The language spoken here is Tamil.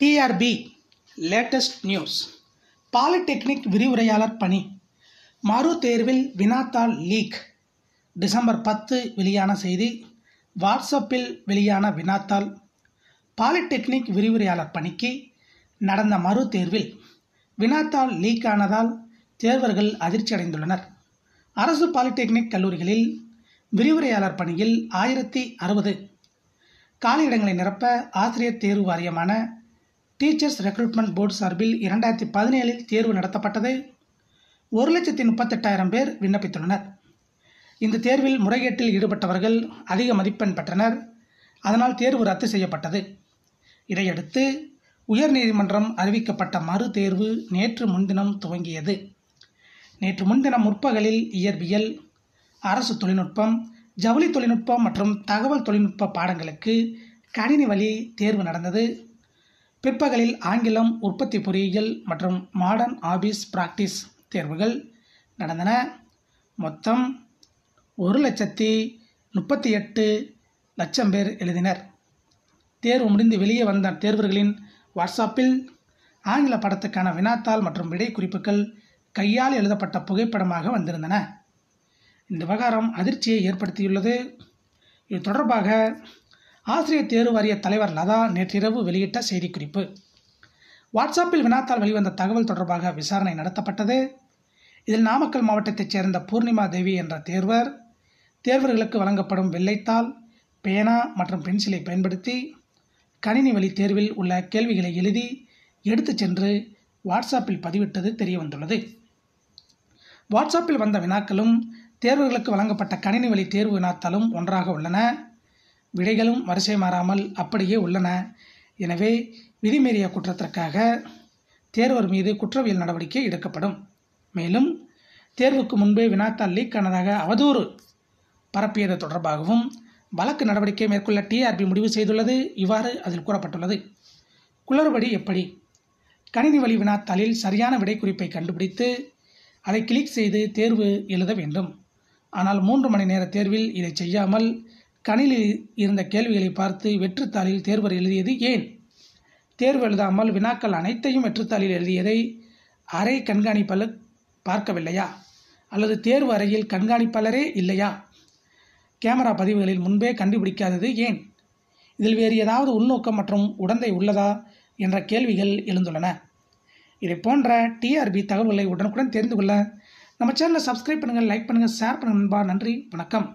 டிஆர்பி லேட்டஸ்ட் நியூஸ் பாலிடெக்னிக் விரிவுரையாளர் பணி மறு தேர்வில் வினாத்தாள் லீக் டிசம்பர் பத்து வெளியான செய்தி வாட்ஸ்அப்பில் வெளியான வினாத்தாள் பாலிடெக்னிக் விரிவுரையாளர் பணிக்கு நடந்த மறு தேர்வில் வினாத்தாள் லீக் ஆனதால் தேர்வர்கள் அதிர்ச்சி அடைந்துள்ளனர் அரசு பாலிடெக்னிக் கல்லூரிகளில் விரிவுரையாளர் பணியில் ஆயிரத்தி அறுபது காலியிடங்களை நிரப்ப ஆசிரியர் தேர்வு வாரியமான டீச்சர்ஸ் ரெக்ரூட்மெண்ட் போர்டு சார்பில் இரண்டாயிரத்தி பதினேழில் தேர்வு நடத்தப்பட்டது ஒரு லட்சத்தி முப்பத்தெட்டாயிரம் பேர் விண்ணப்பித்துள்ளனர் இந்த தேர்வில் முறைகேட்டில் ஈடுபட்டவர்கள் அதிக மதிப்பெண் பெற்றனர் அதனால் தேர்வு ரத்து செய்யப்பட்டது இதையடுத்து உயர்நீதிமன்றம் அறிவிக்கப்பட்ட மறு தேர்வு நேற்று முன்தினம் துவங்கியது நேற்று முன்தினம் முற்பகலில் இயற்பியல் அரசு தொழில்நுட்பம் ஜவுளி தொழில்நுட்பம் மற்றும் தகவல் தொழில்நுட்ப பாடங்களுக்கு கணினி வழி தேர்வு நடந்தது பிற்பகலில் ஆங்கிலம் உற்பத்தி பொறியியல் மற்றும் மாடர்ன் ஆபீஸ் பிராக்டிஸ் தேர்வுகள் நடந்தன மொத்தம் ஒரு லட்சத்தி முப்பத்தி எட்டு லட்சம் பேர் எழுதினர் தேர்வு முடிந்து வெளியே வந்த தேர்வர்களின் வாட்ஸ்அப்பில் ஆங்கில படத்துக்கான வினாத்தாள் மற்றும் விடை குறிப்புகள் கையால் எழுதப்பட்ட புகைப்படமாக வந்திருந்தன இந்த விவகாரம் அதிர்ச்சியை ஏற்படுத்தியுள்ளது இது தொடர்பாக ஆசிரியர் தேர்வு வாரிய தலைவர் லதா நேற்றிரவு வெளியிட்ட செய்திக்குறிப்பு வாட்ஸ்அப்பில் வினாத்தால் வெளிவந்த தகவல் தொடர்பாக விசாரணை நடத்தப்பட்டது இதில் நாமக்கல் மாவட்டத்தைச் சேர்ந்த பூர்ணிமா தேவி என்ற தேர்வர் தேர்வர்களுக்கு வழங்கப்படும் வெள்ளைத்தாள் பேனா மற்றும் பென்சிலை பயன்படுத்தி கணினி வழி தேர்வில் உள்ள கேள்விகளை எழுதி எடுத்துச் சென்று வாட்ஸ்அப்பில் பதிவிட்டது தெரியவந்துள்ளது வாட்ஸ்அப்பில் வந்த வினாக்களும் தேர்வர்களுக்கு வழங்கப்பட்ட கணினி வழி தேர்வு வினாத்தாலும் ஒன்றாக உள்ளன விடைகளும் வரிசை மாறாமல் அப்படியே உள்ளன எனவே விதிமீறிய குற்றத்திற்காக தேர்வர் மீது குற்றவியல் நடவடிக்கை எடுக்கப்படும் மேலும் தேர்வுக்கு முன்பே வினாத்தாள் லீக் ஆனதாக அவதூறு பரப்பியது தொடர்பாகவும் வழக்கு நடவடிக்கை மேற்கொள்ள டிஆர்பி முடிவு செய்துள்ளது இவ்வாறு அதில் கூறப்பட்டுள்ளது குளறுபடி எப்படி கணினி வழி வினாத்தாளில் சரியான விடை குறிப்பை கண்டுபிடித்து அதை கிளிக் செய்து தேர்வு எழுத வேண்டும் ஆனால் மூன்று மணி நேர தேர்வில் இதை செய்யாமல் கணிலில் இருந்த கேள்விகளை பார்த்து வெற்றுத்தாளில் தேர்வர் எழுதியது ஏன் தேர்வு எழுதாமல் வினாக்கள் அனைத்தையும் வெற்றுத்தாளில் எழுதியதை அறை கண்காணிப்பாளர் பார்க்கவில்லையா அல்லது தேர்வு அறையில் கண்காணிப்பாளரே இல்லையா கேமரா பதிவுகளில் முன்பே கண்டுபிடிக்காதது ஏன் இதில் வேறு ஏதாவது உள்நோக்கம் மற்றும் உடந்தை உள்ளதா என்ற கேள்விகள் எழுந்துள்ளன இதை போன்ற டிஆர்பி தகவல்களை உடனுக்குடன் தெரிந்து கொள்ள நம்ம சேனலை சப்ஸ்கிரைப் பண்ணுங்கள் லைக் பண்ணுங்கள் ஷேர் பண்ணுங்கள் நண்பா நன்றி வணக்கம்